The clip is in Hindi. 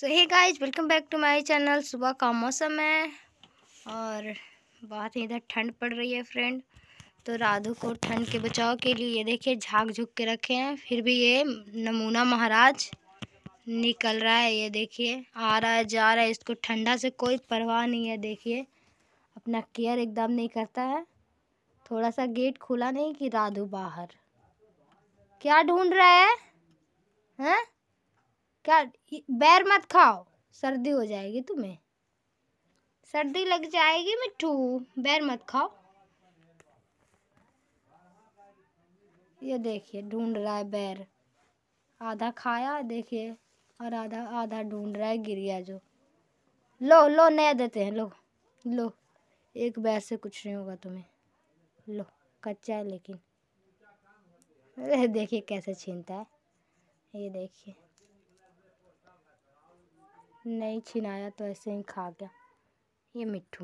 so hey guys welcome back to my channel सुबह का मौसम है और बहुत ही इधर ठंड पड़ रही है फ्रेंड तो राधू को ठंड के बचाव के लिए ये देखिए झाग झुक के रखे हैं फिर भी ये नमूना महाराज निकल रहा है ये देखिए आ रहा है जा रहा है इसको ठंडा से कोई परवाह नहीं है देखिए अपना केयर एकदम नहीं करता है थोड़ा सा गेट खुला नहीं कि राधू बाहर क्या ढूंढ रहा है हैं क्या बैर मत खाओ सर्दी हो जाएगी तुम्हें सर्दी लग जाएगी मिट्टू बैर मत खाओ ये देखिए ढूंढ रहा है बैर आधा खाया देखिए और आधा आधा ढूंढ रहा है गिर गया जो लो लो नया देते हैं लो लो एक बैर से कुछ नहीं होगा तुम्हें लो कच्चा है लेकिन अरे देखिए कैसे छीनता है ये देखिए नहीं छिनाया तो ऐसे ही खा गया ये मिट्टू